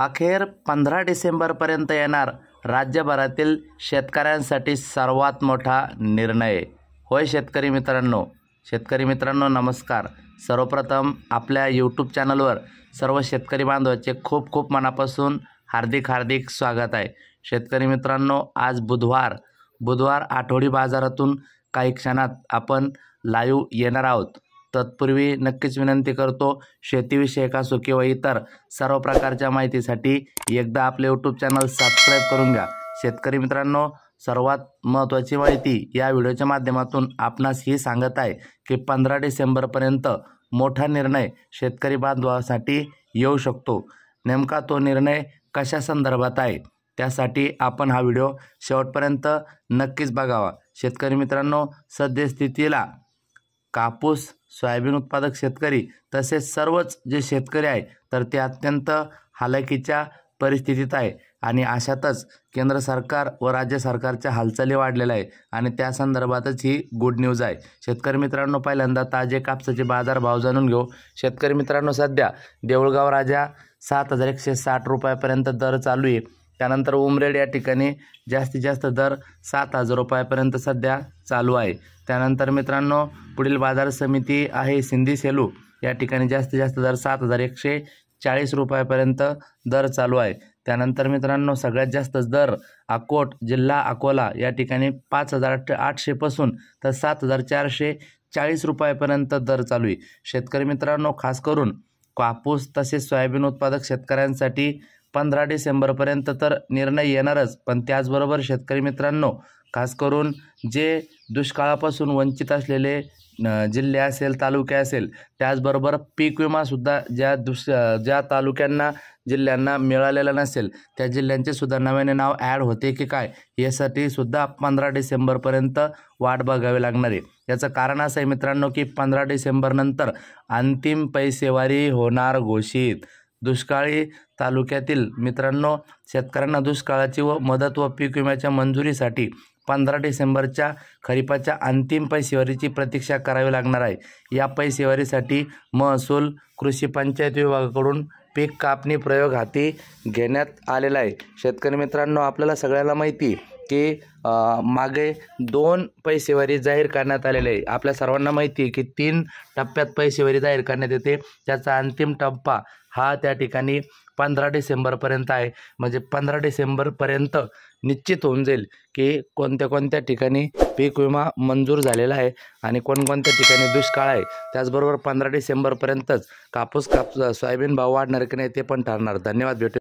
अखेर पंधरा डिसेंबरपर्यंत येणार राज्यभरातील शेतकऱ्यांसाठी सर्वात मोठा निर्णय होय शेतकरी मित्रांनो शेतकरी मित्रांनो नमस्कार सर्वप्रथम आपल्या यूट्यूब चॅनलवर सर्व शेतकरी बांधवाचे खूप खूप मनापासून हार्दिक हार्दिक स्वागत आहे शेतकरी मित्रांनो आज बुधवार बुधवार आठवडी बाजारातून काही क्षणात आपण लाईव्ह येणार आहोत तत्पूर्वी नक्कीच विनंती करतो शेतीविषयक असो किंवा इतर सर्व प्रकारच्या माहितीसाठी एकदा आपले यूट्यूब चॅनल सबस्क्राईब करून घ्या शेतकरी मित्रांनो सर्वात महत्त्वाची माहिती या व्हिडिओच्या माध्यमातून आपणास ही सांगत आहे की पंधरा डिसेंबरपर्यंत मोठा निर्णय शेतकरी बांधवासाठी येऊ शकतो नेमका तो निर्णय कशा संदर्भात आहे त्यासाठी आपण हा व्हिडिओ शेवटपर्यंत नक्कीच बघावा शेतकरी मित्रांनो सद्यस्थितीला कापूस सोयाबीन उत्पादक शेतकरी तसेच सर्वच जे शेतकरी आहे तर ते अत्यंत हालाकीच्या परिस्थितीत आहे आणि अशातच केंद्र सरकार व राज्य सरकारच्या हालचाली वाढलेल्या आहे आणि त्या संदर्भातच ही गुड न्यूज आहे शेतकरी मित्रांनो पहिल्यांदा ताजे कापसाचे बाजार भाव जाणून घेऊ शेतकरी मित्रांनो सध्या देऊळगाव राजा सात हजार एकशे साठ रुपयापर्यंत दर चालू आहे त्यानंतर उमरेड या ठिकाणी जास्तीत जास्त दर सात हजार रुपयापर्यंत सध्या चालू आहे त्यानंतर मित्रांनो पुढील बाजार समिती आहे सिंधी सेलू या ठिकाणी जास्तीत जास्त दर सात हजार एकशे चाळीस रुपयापर्यंत दर चालू आहे त्यानंतर मित्रांनो सगळ्यात जास्त दर अकोट जिल्हा अकोला या ठिकाणी पाच हजार आठशेपासून तर सात हजार चारशे चाळीस रुपयापर्यंत दर चालू आहे शेतकरी मित्रांनो खास करून कापूस तसेच सोयाबीन उत्पादक शेतकऱ्यांसाठी पंधरा डिसेंबरपर्यंत तर निर्णय येणारच पण त्याचबरोबर शेतकरी मित्रांनो खास करून जे दुष्काळापासून वंचित असलेले जिल्हे असेल तालुके असेल त्याचबरोबर पीक विमासुद्धा ज्या दुस ज्या तालुक्यांना जिल्ह्यांना मिळालेला नसेल त्या जिल्ह्यांचे सुद्धा नव्याने नाव ॲड होते की काय यासाठी सुद्धा पंधरा डिसेंबरपर्यंत वाट बघावी लागणार आहे याचं कारण असं आहे मित्रांनो की पंधरा डिसेंबरनंतर अंतिम पैसेवारी होणार घोषित दुष्काळी तालुक्यातील मित्रांनो शेतकऱ्यांना दुष्काळाची व मदत व पीक विम्याच्या मंजुरीसाठी पंधरा डिसेंबरच्या खरीपाच्या अंतिम पैसेवारीची प्रतीक्षा करावी लागणार आहे या पैसेवारीसाठी महसूल कृषी पंचायत विभागाकडून पीक कापणी प्रयोग हाती घेण्यात आलेला आहे शेतकरी मित्रांनो आपल्याला सगळ्याला माहिती की मागे दोन पैसेवारी जाहीर करण्यात आलेले आहे आपल्या सर्वांना माहिती आहे की तीन टप्प्यात पैसेवारी जाहीर करण्यात येते त्याचा अंतिम टप्पा हा त्या ठिकाणी पंधरा डिसेंबरपर्यंत आहे म्हणजे पंधरा डिसेंबरपर्यंत निश्चित होऊन जाईल की कोणत्या कोणत्या ठिकाणी पीक विमा मंजूर झालेला आहे आणि कोणकोणत्या ठिकाणी दुष्काळ आहे त्याचबरोबर पंधरा डिसेंबरपर्यंतच कापूस काप सोयाबीन भाव वाढणार की नाही ते पण ठरणार धन्यवाद भेटू